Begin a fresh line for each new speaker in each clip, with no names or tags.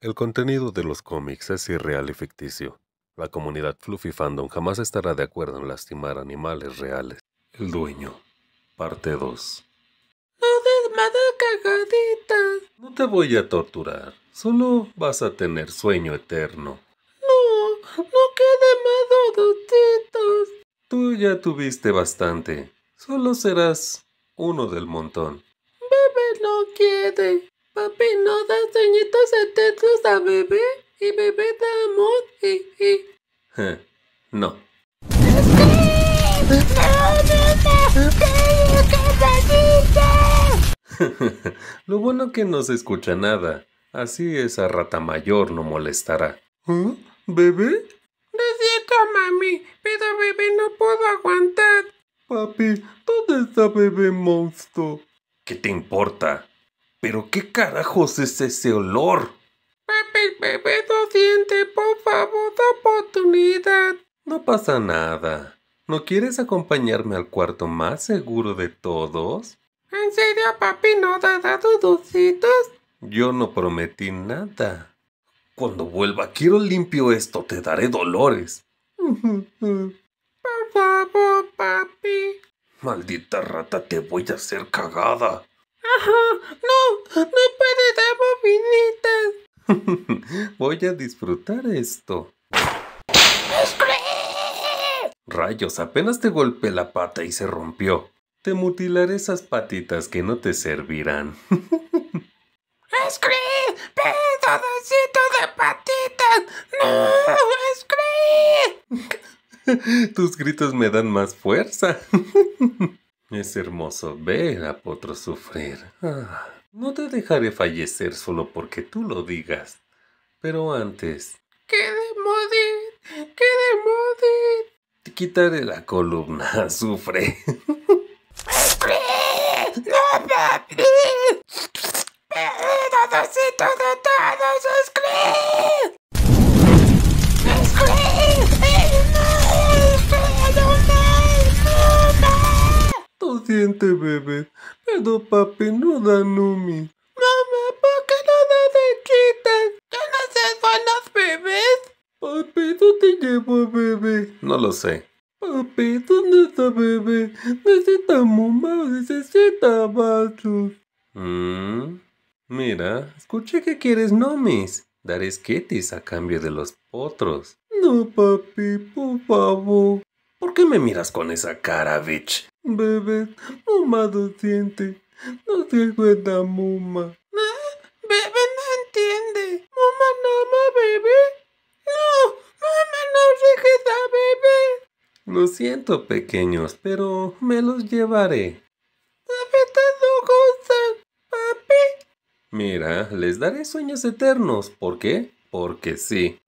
El contenido de los cómics es irreal y ficticio. La comunidad Fluffy Fandom jamás estará de acuerdo en lastimar animales reales. El dueño. Parte 2.
No cagadita.
No te voy a torturar. Solo vas a tener sueño eterno.
No, no quede más
Tú ya tuviste bastante.
Solo serás
uno del montón.
Bebe, no quiere. Papi no da sueñitos eternos a bebé y bebé da amor. y, y?
Eh, no. Lo bueno que no se escucha nada. Así esa rata mayor no molestará.
¿Eh? ¿Bebé? Lo siento, mami, pero bebé no puedo aguantar. Papi, ¿dónde está bebé monstruo?
¿Qué te importa? ¿Pero qué carajos es ese olor?
Papi bebé no por favor, da oportunidad. No
pasa nada. ¿No quieres acompañarme al cuarto más seguro de todos?
¿En serio, papi, no da dado dulcitos?
Yo no prometí nada. Cuando vuelva, quiero limpio esto, te daré dolores.
Por favor,
papi. Maldita rata, te voy a hacer cagada
no, no puede dar
bobinitas! Voy a disfrutar esto. Rayos, apenas te golpeé la pata y se rompió. Te mutilaré esas patitas que no te servirán.
¡Scree! de patitas! ¡No!
¡Scree! Tus gritos me dan más fuerza. Es hermoso ver a Potro sufrir. no te dejaré fallecer solo porque tú lo digas. Pero antes...
¡Qué demodit! ¡Qué demodit! Te quitaré la
columna, sufre.
¡Sufre! ¡No, no, no! no todo todo! Siente bebé. Pero papi, no da Numi. Mamá, ¿por qué no de quitas? ¿Yo no son buenos bebés? Papi, ¿dónde llevo, bebé?
No lo sé.
Papi, ¿dónde está bebé? Necesitamos más, necesita
vasos. Mmm. Mira, escuché que quieres nomis. Daré esquetis a cambio de los potros. No, papi, por favor. ¿Por qué me miras con esa cara, bitch? Bebé, Muma siente. No se cuenta Muma. ¿Ah? Bebé
no entiende. Mamá no ama bebé. No, mamá no dejes a bebé.
Lo siento, pequeños, pero me los llevaré. papi. Mira, les daré
sueños eternos.
¿Por qué? Porque sí.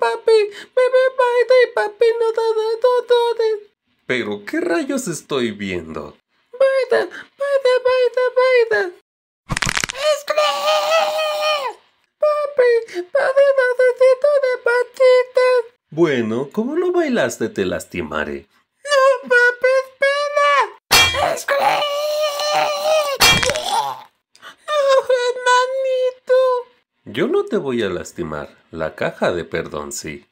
papi, bebé baila y papi no da,
pero, ¿qué rayos estoy viendo?
¡Baida! ¡Baida, baila! baila baila baida papi un necesito de patitas!
Bueno, como no bailaste, te lastimaré.
¡No, papi, espera! hermanito! Yo
no te voy a lastimar, la caja de perdón sí.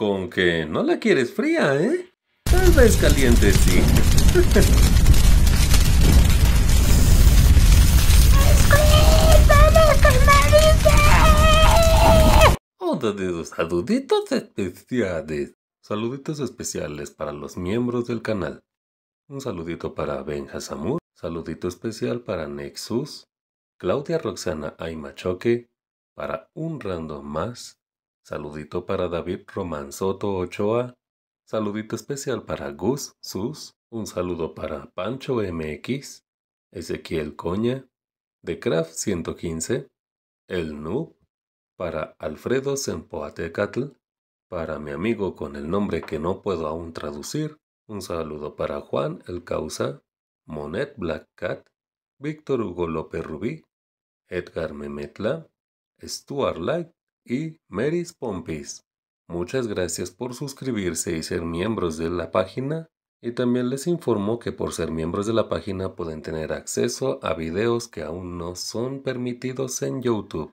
Con que no la quieres fría, ¿eh? Tal vez caliente, sí. Onda de los saluditos especiales. Saluditos especiales para los miembros del canal. Un saludito para Benja Samur. Saludito especial para Nexus. Claudia Roxana Aymachoque, Para un random más. Saludito para David Romanzoto Soto Ochoa. Saludito especial para Gus Sus. Un saludo para Pancho MX. Ezequiel Coña. De Craft 115. El Noob. Para Alfredo Sempoatecatl. Para mi amigo con el nombre que no puedo aún traducir. Un saludo para Juan El Causa. Monet Black Cat. Víctor Hugo López Rubí. Edgar Memetla. Stuart Light y Meris Pompis. Muchas gracias por suscribirse y ser miembros de la página y también les informo que por ser miembros de la página pueden tener acceso a videos que aún no son permitidos en YouTube.